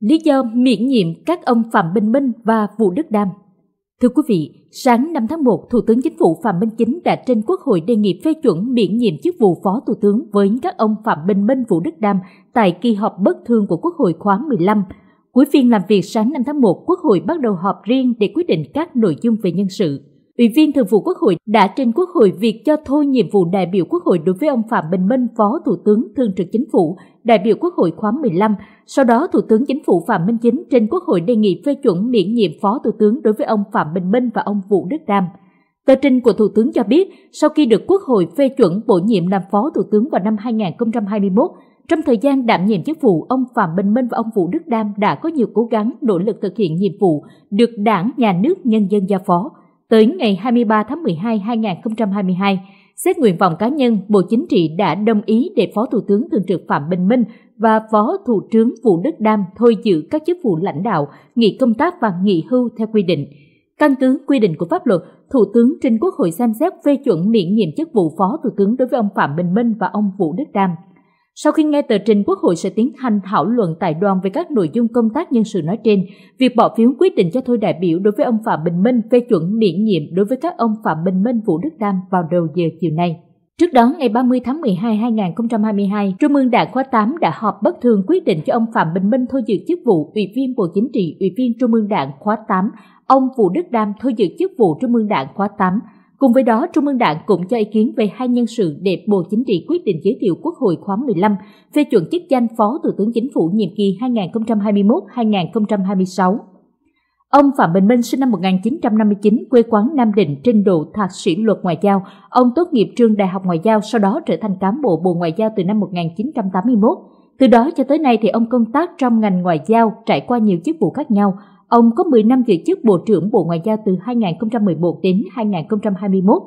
lý do miễn nhiệm các ông Phạm Bình Minh và Vũ Đức Đam. Thưa quý vị, sáng 5 tháng 1, Thủ tướng Chính phủ Phạm Minh Chính đã trên Quốc hội đề nghị phê chuẩn miễn nhiệm chức vụ Phó Thủ tướng với các ông Phạm Bình Minh Vũ Đức Đam tại kỳ họp bất thường của Quốc hội khóa 15. Cuối phiên làm việc sáng 5 tháng 1, Quốc hội bắt đầu họp riêng để quyết định các nội dung về nhân sự. Ủy viên Thường vụ Quốc hội đã trình Quốc hội việc cho thôi nhiệm vụ đại biểu Quốc hội đối với ông Phạm Bình Minh, Phó Thủ tướng Thường trực Chính phủ, đại biểu Quốc hội khóa 15. Sau đó, Thủ tướng Chính phủ Phạm Minh Chính trên Quốc hội đề nghị phê chuẩn miễn nhiệm Phó Thủ tướng đối với ông Phạm Bình Minh và ông Vũ Đức Đam. Tờ trình của Thủ tướng cho biết, sau khi được Quốc hội phê chuẩn bổ nhiệm làm Phó Thủ tướng vào năm 2021, trong thời gian đảm nhiệm chức vụ, ông Phạm Bình Minh và ông Vũ Đức Đam đã có nhiều cố gắng nỗ lực thực hiện nhiệm vụ được Đảng, Nhà nước, nhân dân giao phó. Tới ngày 23 tháng 12 năm 2022, xét nguyện vọng cá nhân, Bộ Chính trị đã đồng ý để Phó Thủ tướng Thường trực Phạm Bình Minh và Phó Thủ tướng Vũ Đức Đam thôi giữ các chức vụ lãnh đạo, nghỉ công tác và nghỉ hưu theo quy định. Căn cứ quy định của pháp luật, Thủ tướng trình Quốc hội xem xét phê chuẩn miễn nhiệm chức vụ Phó Thủ tướng đối với ông Phạm Bình Minh và ông Vũ Đức Đam. Sau khi nghe tờ trình Quốc hội sẽ tiến hành thảo luận tại đoàn về các nội dung công tác nhân sự nói trên, việc bỏ phiếu quyết định cho thôi đại biểu đối với ông Phạm Bình Minh phê chuẩn miễn nhiệm đối với các ông Phạm Bình Minh Vũ Đức Đam vào đầu giờ chiều nay. Trước đó, ngày 30 tháng 12 2022, Trung ương Đảng khóa 8 đã họp bất thường quyết định cho ông Phạm Bình Minh thôi giữ chức vụ Ủy viên Bộ Chính trị, Ủy viên Trung ương Đảng khóa 8, ông Vũ Đức Đam thôi giữ chức vụ Trung ương Đảng khóa 8, Cùng với đó, Trung ương Đảng cũng cho ý kiến về hai nhân sự để Bộ Chính trị quyết định giới thiệu Quốc hội khóa 15 phê chuẩn chức danh Phó Thủ tướng Chính phủ nhiệm kỳ 2021-2026. Ông Phạm Bình Minh sinh năm 1959, quê quán Nam Định, trình độ thạc sĩ luật ngoại giao. Ông tốt nghiệp trường Đại học Ngoại giao, sau đó trở thành cán bộ Bộ Ngoại giao từ năm 1981. Từ đó cho tới nay thì ông công tác trong ngành ngoại giao, trải qua nhiều chức vụ khác nhau. Ông có 10 năm giữ chức Bộ trưởng Bộ Ngoại giao từ 2011 đến 2021.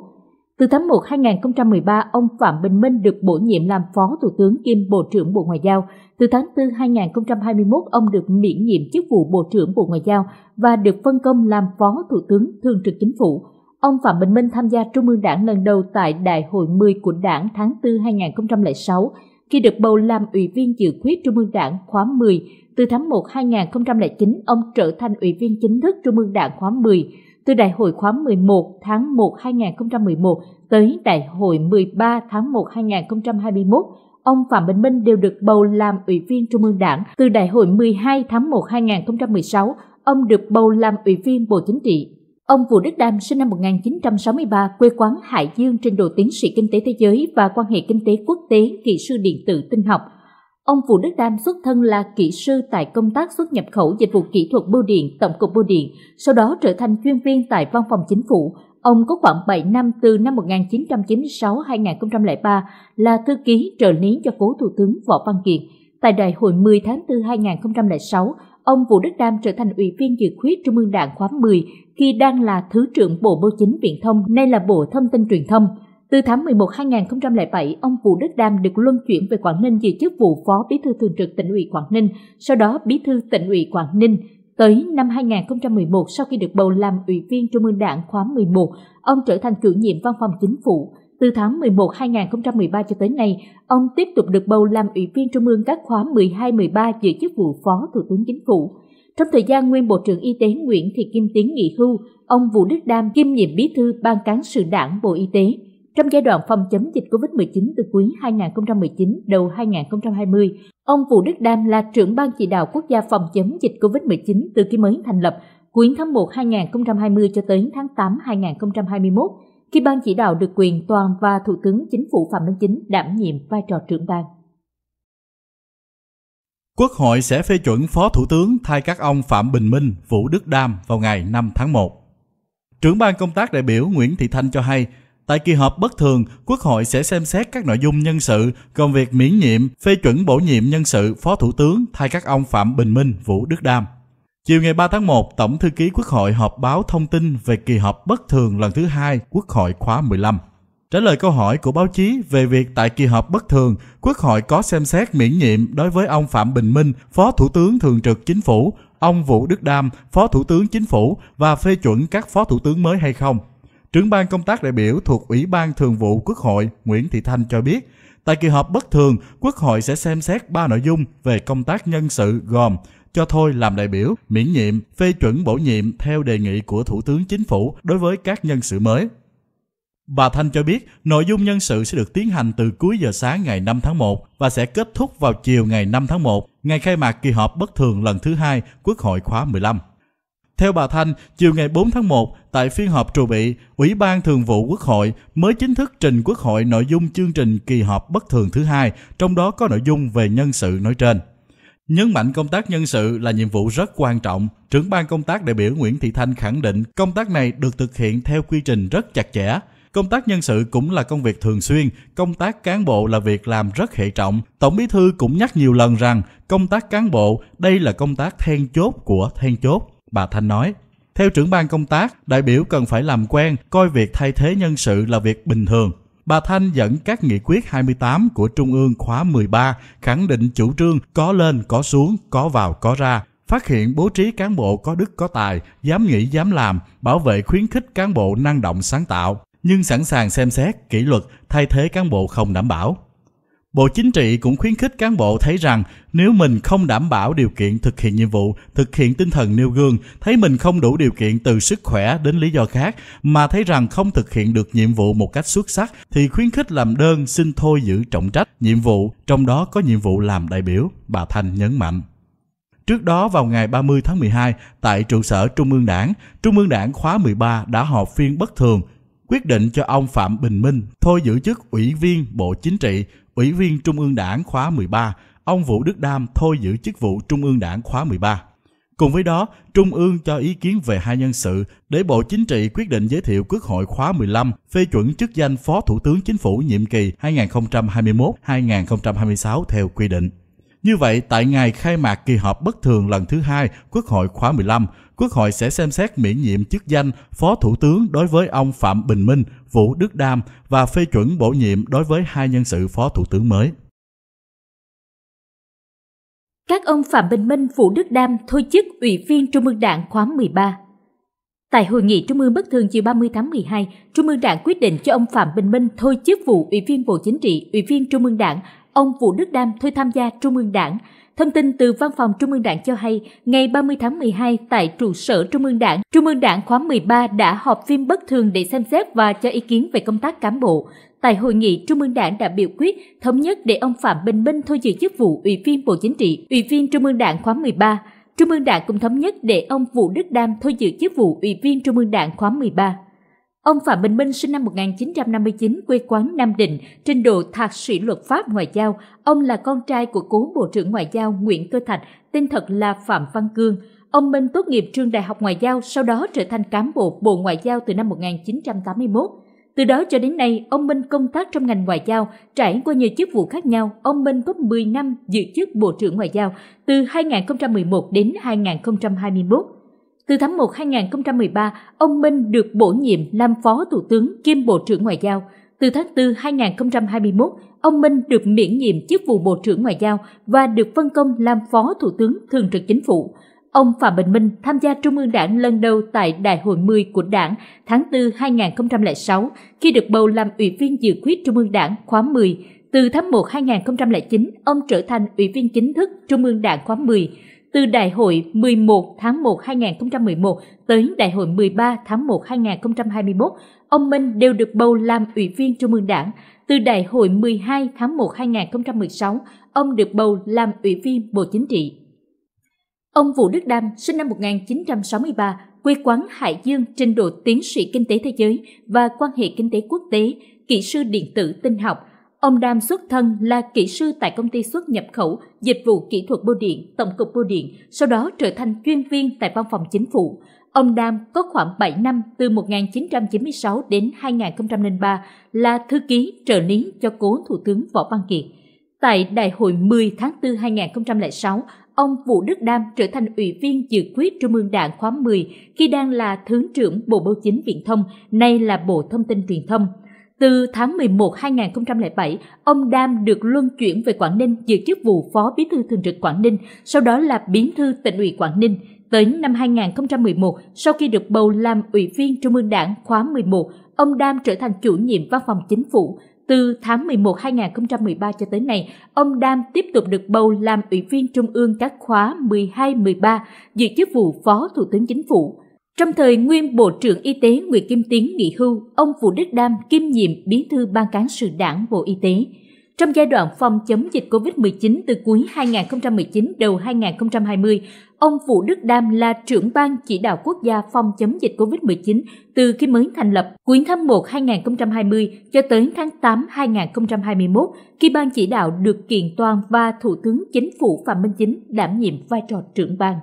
Từ tháng 1 2013, ông Phạm Bình Minh được bổ nhiệm làm Phó Thủ tướng kiêm Bộ trưởng Bộ Ngoại giao. Từ tháng 4 2021, ông được miễn nhiệm chức vụ Bộ trưởng Bộ Ngoại giao và được phân công làm Phó Thủ tướng Thường trực Chính phủ. Ông Phạm Bình Minh tham gia Trung ương Đảng lần đầu tại Đại hội 10 của Đảng tháng 4 2006 khi được bầu làm Ủy viên dự khuyết Trung ương Đảng khóa 10 từ tháng 1 2009, ông trở thành Ủy viên chính thức Trung ương Đảng khóa 10, từ Đại hội khóa 11 tháng 1 2011 tới Đại hội 13 tháng 1 2021, ông Phạm Bình Minh đều được bầu làm Ủy viên Trung ương Đảng. Từ Đại hội 12 tháng 1 2016, ông được bầu làm Ủy viên Bộ Chính trị. Ông Vũ Đức Đam sinh năm 1963, quê quán Hải Dương trên độ tiến sĩ kinh tế thế giới và quan hệ kinh tế quốc tế, kỹ sư điện tử tinh học – Ông Vũ Đức Đam xuất thân là kỹ sư tại công tác xuất nhập khẩu dịch vụ kỹ thuật bưu điện, Tổng cục bưu điện, sau đó trở thành chuyên viên tại Văn phòng Chính phủ. Ông có khoảng 7 năm từ năm 1996-2003 là thư ký trợ lý cho cố Thủ tướng Võ Văn Kiệt. Tại đại hội 10 tháng 4 2006, ông Vũ Đức Đam trở thành ủy viên dự khuyết Trung ương Đảng khóa 10 khi đang là Thứ trưởng Bộ Bưu chính Viễn thông, nay là Bộ Thông tin Truyền thông. Từ tháng 11 2007, ông Vũ Đức Đam được luân chuyển về Quảng Ninh giữ chức vụ Phó Bí thư Thường trực tỉnh ủy Quảng Ninh, sau đó Bí thư tỉnh ủy Quảng Ninh. Tới năm 2011, sau khi được bầu làm Ủy viên Trung ương Đảng khóa 11, ông trở thành chủ nhiệm văn phòng chính phủ. Từ tháng 11 2013 cho tới nay, ông tiếp tục được bầu làm Ủy viên Trung ương các khóa 12-13 giữ chức vụ Phó Thủ tướng Chính phủ. Trong thời gian nguyên Bộ trưởng Y tế Nguyễn Thị Kim Tiến nghỉ hưu, ông Vũ Đức Đam kiêm nhiệm bí thư Ban cán sự Đảng Bộ Y tế. Trong giai đoạn phòng chống dịch COVID-19 từ cuối 2019 đầu 2020, ông Vũ Đức Đam là trưởng ban chỉ đạo quốc gia phòng chống dịch COVID-19 từ khi mới thành lập, cuối tháng 1 2020 cho tới tháng 8 2021, khi ban chỉ đạo được quyền toàn và Thủ tướng Chính phủ Phạm Minh Chính đảm nhiệm vai trò trưởng ban. Quốc hội sẽ phê chuẩn Phó Thủ tướng thay các ông Phạm Bình Minh, Vũ Đức Đam vào ngày 5 tháng 1. Trưởng ban công tác đại biểu Nguyễn Thị Thanh cho hay, Tại kỳ họp bất thường, Quốc hội sẽ xem xét các nội dung nhân sự, gồm việc miễn nhiệm, phê chuẩn bổ nhiệm nhân sự Phó Thủ tướng thay các ông Phạm Bình Minh, Vũ Đức Đam. Chiều ngày 3 tháng 1, Tổng thư ký Quốc hội họp báo thông tin về kỳ họp bất thường lần thứ hai Quốc hội khóa 15. Trả lời câu hỏi của báo chí về việc tại kỳ họp bất thường, Quốc hội có xem xét miễn nhiệm đối với ông Phạm Bình Minh, Phó Thủ tướng Thường trực Chính phủ, ông Vũ Đức Đam, Phó Thủ tướng Chính phủ và phê chuẩn các Phó Thủ tướng mới hay không. Trưởng ban công tác đại biểu thuộc Ủy ban Thường vụ Quốc hội Nguyễn Thị Thanh cho biết, tại kỳ họp bất thường, Quốc hội sẽ xem xét ba nội dung về công tác nhân sự gồm cho thôi làm đại biểu, miễn nhiệm, phê chuẩn bổ nhiệm theo đề nghị của Thủ tướng Chính phủ đối với các nhân sự mới. Bà Thanh cho biết, nội dung nhân sự sẽ được tiến hành từ cuối giờ sáng ngày 5 tháng 1 và sẽ kết thúc vào chiều ngày 5 tháng 1, ngày khai mạc kỳ họp bất thường lần thứ hai Quốc hội khóa 15. Theo bà Thanh, chiều ngày 4 tháng 1, tại phiên họp trù bị, Ủy ban Thường vụ Quốc hội mới chính thức trình Quốc hội nội dung chương trình kỳ họp bất thường thứ hai, trong đó có nội dung về nhân sự nói trên. Nhấn mạnh công tác nhân sự là nhiệm vụ rất quan trọng, trưởng ban công tác đại biểu Nguyễn Thị Thanh khẳng định công tác này được thực hiện theo quy trình rất chặt chẽ. Công tác nhân sự cũng là công việc thường xuyên, công tác cán bộ là việc làm rất hệ trọng. Tổng Bí thư cũng nhắc nhiều lần rằng công tác cán bộ đây là công tác then chốt của then chốt bà Thanh nói. Theo trưởng ban công tác, đại biểu cần phải làm quen coi việc thay thế nhân sự là việc bình thường. Bà Thanh dẫn các nghị quyết 28 của Trung ương khóa 13 khẳng định chủ trương có lên, có xuống, có vào, có ra, phát hiện bố trí cán bộ có đức có tài, dám nghĩ dám làm, bảo vệ khuyến khích cán bộ năng động sáng tạo, nhưng sẵn sàng xem xét kỷ luật thay thế cán bộ không đảm bảo. Bộ Chính trị cũng khuyến khích cán bộ thấy rằng nếu mình không đảm bảo điều kiện thực hiện nhiệm vụ, thực hiện tinh thần nêu gương, thấy mình không đủ điều kiện từ sức khỏe đến lý do khác mà thấy rằng không thực hiện được nhiệm vụ một cách xuất sắc thì khuyến khích làm đơn xin thôi giữ trọng trách, nhiệm vụ, trong đó có nhiệm vụ làm đại biểu, bà Thanh nhấn mạnh. Trước đó vào ngày 30 tháng 12, tại trụ sở Trung ương Đảng, Trung ương Đảng khóa 13 đã họp phiên bất thường quyết định cho ông Phạm Bình Minh thôi giữ chức Ủy viên Bộ Chính trị, Ủy viên Trung ương Đảng khóa 13, ông Vũ Đức Đam thôi giữ chức vụ Trung ương Đảng khóa 13. Cùng với đó, Trung ương cho ý kiến về hai nhân sự để Bộ Chính trị quyết định giới thiệu Quốc hội khóa 15 phê chuẩn chức danh Phó Thủ tướng Chính phủ nhiệm kỳ 2021-2026 theo quy định. Như vậy, tại ngày khai mạc kỳ họp bất thường lần thứ hai Quốc hội khóa 15, Quốc hội sẽ xem xét miễn nhiệm chức danh Phó Thủ tướng đối với ông Phạm Bình Minh, Vũ Đức Đam và phê chuẩn bổ nhiệm đối với hai nhân sự Phó Thủ tướng mới. Các ông Phạm Bình Minh, Vũ Đức Đam thôi chức Ủy viên Trung ương Đảng khóa 13. Tại hội nghị Trung ương bất thường chiều 30 tháng 12, Trung ương Đảng quyết định cho ông Phạm Bình Minh thôi chức vụ Ủy viên Bộ Chính trị, Ủy viên Trung ương Đảng, ông Vũ Đức Đam thôi tham gia Trung ương Đảng. Thông tin từ Văn phòng Trung ương Đảng cho hay, ngày 30 tháng 12 tại trụ sở Trung ương Đảng, Trung ương Đảng khóa 13 đã họp phiên bất thường để xem xét và cho ý kiến về công tác cán bộ. Tại hội nghị, Trung ương Đảng đã biểu quyết thống nhất để ông Phạm Bình Minh thôi giữ chức vụ Ủy viên Bộ Chính trị, Ủy viên Trung ương Đảng khóa 13. Trung ương Đảng cũng thống nhất để ông Vũ Đức Đam thôi giữ chức vụ Ủy viên Trung ương Đảng khóa 13. Ông Phạm Bình Minh sinh năm 1959, quê quán Nam Định, trình độ thạc sĩ luật pháp ngoại giao. Ông là con trai của cố Bộ trưởng Ngoại giao Nguyễn Cơ Thạch, tên thật là Phạm Văn Cương. Ông Minh tốt nghiệp trường Đại học Ngoại giao, sau đó trở thành cán bộ Bộ Ngoại giao từ năm 1981. Từ đó cho đến nay, ông Minh công tác trong ngành ngoại giao, trải qua nhiều chức vụ khác nhau. Ông Minh có 10 năm giữ chức Bộ trưởng Ngoại giao từ 2011 đến 2021. Từ tháng 1 2013, ông Minh được bổ nhiệm làm Phó Thủ tướng kiêm Bộ trưởng Ngoại giao. Từ tháng 4 2021, ông Minh được miễn nhiệm chức vụ Bộ trưởng Ngoại giao và được phân công làm Phó Thủ tướng Thường trực Chính phủ. Ông Phạm Bình Minh tham gia Trung ương Đảng lần đầu tại Đại hội 10 của Đảng tháng 4 2006 khi được bầu làm Ủy viên Dự khuyết Trung ương Đảng khóa 10. Từ tháng 1 2009, ông trở thành Ủy viên chính thức Trung ương Đảng khóa 10 từ Đại hội 11 tháng 1 2011 tới Đại hội 13 tháng 1 2021, ông Minh đều được bầu làm Ủy viên Trung ương Đảng. Từ Đại hội 12 tháng 1 2016, ông được bầu làm Ủy viên Bộ Chính trị. Ông Vũ Đức Đam, sinh năm 1963, quê quán Hải Dương, trình độ tiến sĩ kinh tế thế giới và quan hệ kinh tế quốc tế, kỹ sư điện tử tinh học – Ông Đam xuất thân là kỹ sư tại công ty xuất nhập khẩu dịch vụ kỹ thuật bưu điện, Tổng cục bưu điện, sau đó trở thành chuyên viên tại văn phòng chính phủ. Ông Đam có khoảng 7 năm từ 1996 đến 2003 là thư ký trợ lý cho cố Thủ tướng Võ Văn Kiệt. Tại Đại hội 10 tháng 4 2006, ông Vũ Đức Đam trở thành ủy viên dự quyết Trung ương Đảng khóa 10 khi đang là Thứ trưởng Bộ Bưu chính Viễn thông, nay là Bộ Thông tin Truyền thông – từ tháng 11 2007, ông Đam được luân chuyển về Quảng Ninh giữ chức vụ Phó Bí thư Thường trực Quảng Ninh, sau đó là Bí thư tỉnh ủy Quảng Ninh. Tới năm 2011, sau khi được bầu làm Ủy viên Trung ương Đảng khóa 11, ông Đam trở thành chủ nhiệm văn phòng chính phủ. Từ tháng 11 2013 cho tới nay, ông Đam tiếp tục được bầu làm Ủy viên Trung ương các khóa 12-13, giữ chức vụ Phó Thủ tướng Chính phủ. Trong thời nguyên Bộ trưởng Y tế Nguyễn Kim Tiến nghỉ hưu, ông Vũ Đức Đam kiêm nhiệm bí thư ban cán sự đảng Bộ Y tế. Trong giai đoạn phòng chống dịch COVID-19 từ cuối 2019 đầu 2020, ông Vũ Đức Đam là trưởng ban chỉ đạo quốc gia phòng chống dịch COVID-19 từ khi mới thành lập cuối tháng 1 2020 cho tới tháng 8 2021 khi ban chỉ đạo được kiện toàn và Thủ tướng Chính phủ Phạm Minh Chính đảm nhiệm vai trò trưởng ban.